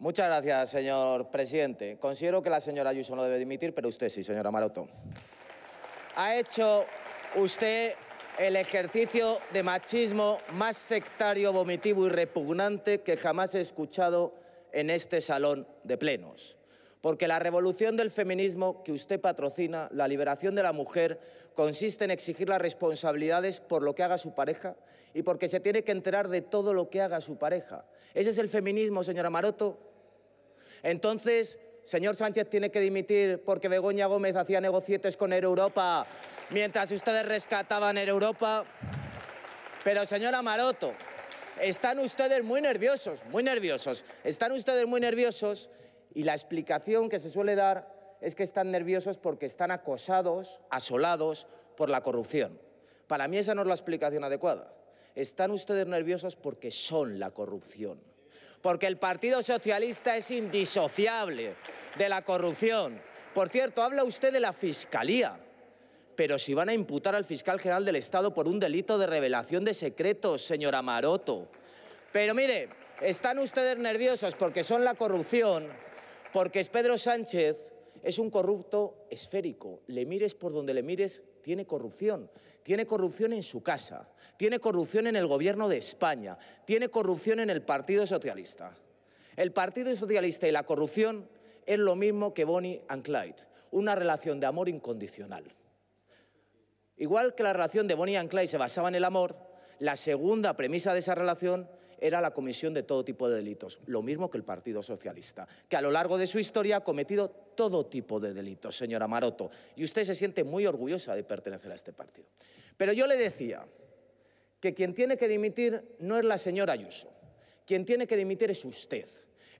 Muchas gracias, señor presidente. Considero que la señora Ayuso no debe dimitir, pero usted sí, señora Maroto. Ha hecho usted el ejercicio de machismo más sectario, vomitivo y repugnante que jamás he escuchado en este salón de plenos. Porque la revolución del feminismo que usted patrocina, la liberación de la mujer, consiste en exigir las responsabilidades por lo que haga su pareja y porque se tiene que enterar de todo lo que haga su pareja. Ese es el feminismo, señora Maroto, entonces, señor Sánchez tiene que dimitir porque Begoña Gómez hacía negocietes con Europa mientras ustedes rescataban Air Europa. Pero, señora Maroto, están ustedes muy nerviosos, muy nerviosos. Están ustedes muy nerviosos y la explicación que se suele dar es que están nerviosos porque están acosados, asolados por la corrupción. Para mí esa no es la explicación adecuada. Están ustedes nerviosos porque son la corrupción porque el Partido Socialista es indisociable de la corrupción. Por cierto, habla usted de la Fiscalía, pero si van a imputar al fiscal general del Estado por un delito de revelación de secretos, señora Maroto. Pero mire, están ustedes nerviosos porque son la corrupción, porque es Pedro Sánchez es un corrupto esférico. Le mires por donde le mires, tiene corrupción. Tiene corrupción en su casa, tiene corrupción en el gobierno de España, tiene corrupción en el Partido Socialista. El Partido Socialista y la corrupción es lo mismo que Bonnie and Clyde, una relación de amor incondicional. Igual que la relación de Bonnie and Clyde se basaba en el amor, la segunda premisa de esa relación era la comisión de todo tipo de delitos, lo mismo que el Partido Socialista, que a lo largo de su historia ha cometido todo tipo de delitos, señora Maroto, y usted se siente muy orgullosa de pertenecer a este partido. Pero yo le decía que quien tiene que dimitir no es la señora Ayuso, quien tiene que dimitir es usted,